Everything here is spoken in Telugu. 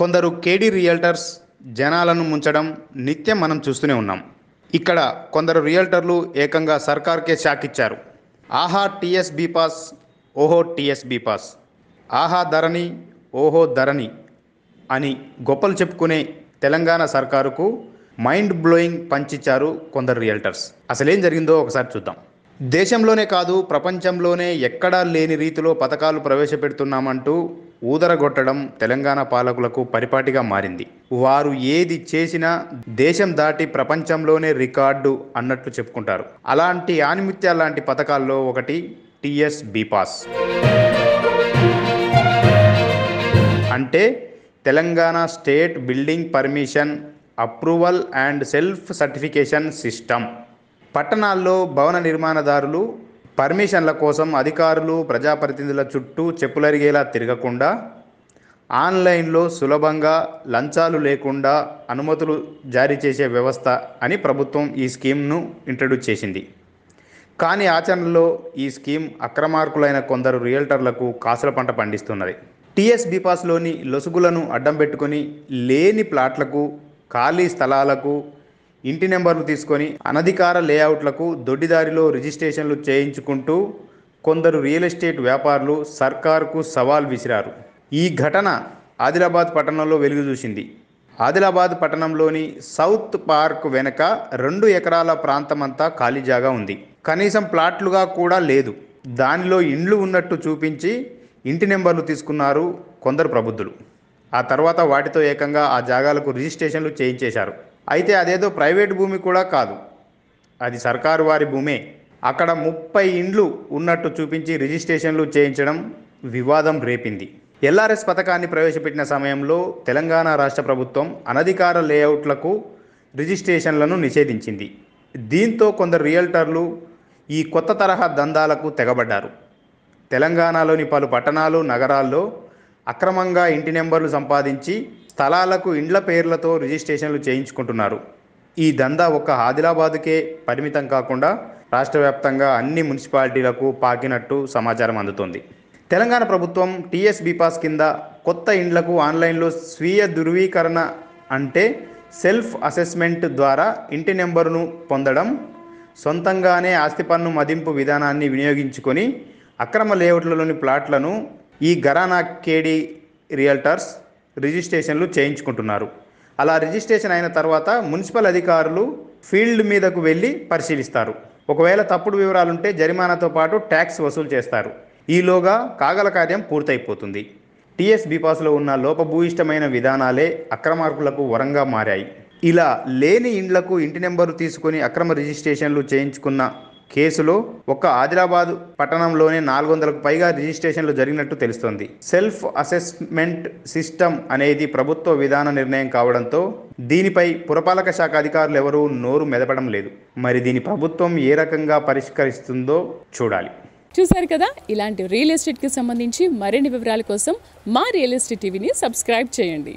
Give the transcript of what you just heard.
కొందరు కేడీ రియల్టర్స్ జనాలను ముంచడం నిత్యం మనం చూస్తూనే ఉన్నాం ఇక్కడ కొందరు రియల్టర్లు ఏకంగా సర్కార్కే షాక్ ఇచ్చారు ఆహా టీఎస్ బీపాస్ ఓహో టీఎస్ బీపాస్ ఆహా ధరణి ఓహో ధరణి అని గొప్పలు చెప్పుకునే తెలంగాణ సర్కారుకు మైండ్ బ్లోయింగ్ పంచిచ్చారు కొందరు రియల్టర్స్ అసలేం జరిగిందో ఒకసారి చూద్దాం దేశంలోనే కాదు ప్రపంచంలోనే ఎక్కడా లేని రీతిలో పథకాలు ప్రవేశపెడుతున్నామంటూ ఊదరగొట్టడం తెలంగాణ పాలకులకు పరిపాటిగా మారింది వారు ఏది చేసినా దేశం దాటి ప్రపంచంలోనే రికార్డు అన్నట్లు చెప్పుకుంటారు అలాంటి ఆనిమిత్యాల లాంటి పథకాల్లో ఒకటి టిఎస్ బీపాస్ అంటే Telangana state building permission approval and self certification system పట్టణాల్లో భవన నిర్మాణదారులు పర్మిషన్ల కోసం అధికారులు ప్రజాప్రతినిధుల చుట్టూ చెప్పులరిగేలా తిరగకుండా ఆన్లైన్లో సులభంగా లంచాలు లేకుండా అనుమతులు జారీ చేసే వ్యవస్థ అని ప్రభుత్వం ఈ స్కీమ్ను ఇంట్రడ్యూస్ చేసింది కానీ ఆచరణలో ఈ స్కీమ్ అక్రమార్కులైన కొందరు రియల్టర్లకు కాసుల పంట పండిస్తున్నది టీఎస్ బీపాస్లోని లొసుగులను అడ్డం పెట్టుకుని లేని ప్లాట్లకు ఖాళీ స్థలాలకు ఇంటి నెంబర్లు తీసుకొని అనధికార లేఅవుట్లకు దొడ్డిదారిలో రిజిస్ట్రేషన్లు చేయించుకుంటూ కొందరు రియల్ ఎస్టేట్ వ్యాపారులు సర్కారుకు సవాల్ విసిరారు ఈ ఘటన ఆదిలాబాద్ పట్టణంలో వెలుగు చూసింది ఆదిలాబాద్ పట్టణంలోని సౌత్ పార్క్ వెనుక రెండు ఎకరాల ప్రాంతమంతా ఖాళీ జాగా ఉంది కనీసం ప్లాట్లుగా కూడా లేదు దానిలో ఇండ్లు ఉన్నట్టు చూపించి ఇంటి నెంబర్లు తీసుకున్నారు కొందరు ప్రబుద్ధులు ఆ తర్వాత వాటితో ఏకంగా ఆ జాగాలకు రిజిస్ట్రేషన్లు చేయించేశారు అయితే అదేదో ప్రైవేట్ భూమి కూడా కాదు అది సర్కారు వారి భూమే అక్కడ ముప్పై ఇండ్లు ఉన్నట్టు చూపించి రిజిస్ట్రేషన్లు చేయించడం వివాదం రేపింది ఎల్ఆర్ఎస్ పథకాన్ని ప్రవేశపెట్టిన సమయంలో తెలంగాణ రాష్ట్ర ప్రభుత్వం అనధికార లేఅవుట్లకు రిజిస్ట్రేషన్లను నిషేధించింది దీంతో కొందరు రియల్టర్లు ఈ కొత్త తరహా దందాలకు తెగబడ్డారు తెలంగాణలోని పలు పట్టణాలు నగరాల్లో అక్రమంగా ఇంటి నెంబర్లు సంపాదించి స్థలాలకు ఇండ్ల పేర్లతో రిజిస్ట్రేషన్లు చేయించుకుంటున్నారు ఈ దందా ఒక్క ఆదిలాబాద్కే పరిమితం కాకుండా రాష్ట్ర వ్యాప్తంగా అన్ని మున్సిపాలిటీలకు పాకినట్టు సమాచారం అందుతోంది తెలంగాణ ప్రభుత్వం టీఎస్ బీపాస్ కింద కొత్త ఇండ్లకు ఆన్లైన్లో స్వీయ ధృవీకరణ అంటే సెల్ఫ్ అసెస్మెంట్ ద్వారా ఇంటి నెంబరును పొందడం సొంతంగానే ఆస్తి పన్ను మదింపు విధానాన్ని వినియోగించుకొని అక్రమ లేఅవుట్లలోని ప్లాట్లను ఈ గరానా కేడీ రియల్టర్స్ రిజిస్ట్రేషన్లు చేయించుకుంటున్నారు అలా రిజిస్ట్రేషన్ అయిన తర్వాత మున్సిపల్ అధికారులు ఫీల్డ్ మీదకు వెళ్ళి పరిశీలిస్తారు ఒకవేళ తప్పుడు వివరాలుంటే జరిమానాతో పాటు ట్యాక్స్ వసూలు చేస్తారు ఈలోగా కాగల కార్యం పూర్తయిపోతుంది టీఎస్ బీపాస్లో ఉన్న లోపభూయిష్టమైన విధానాలే అక్రమార్కులకు వరంగా మారాయి ఇలా లేని ఇండ్లకు ఇంటి నెంబరు తీసుకుని అక్రమ రిజిస్ట్రేషన్లు చేయించుకున్న కేసులో ఒక్క ఆదిలాబాద్ పట్టణంలోనే నాలుగు వందలకు పైగా రిజిస్ట్రేషన్లు జరిగినట్టు తెలుస్తోంది సెల్ఫ్ అసెస్మెంట్ సిస్టమ్ అనేది ప్రభుత్వ విధాన నిర్ణయం కావడంతో దీనిపై పురపాలక శాఖ అధికారులు ఎవరూ నోరు మెదపడం లేదు మరి దీని ప్రభుత్వం ఏ రకంగా పరిష్కరిస్తుందో చూడాలి చూశారు కదా ఇలాంటి రియల్ ఎస్టేట్కి సంబంధించి మరిన్ని వివరాల కోసం మా రియల్ ఎస్టేట్ టీవీని సబ్స్క్రైబ్ చేయండి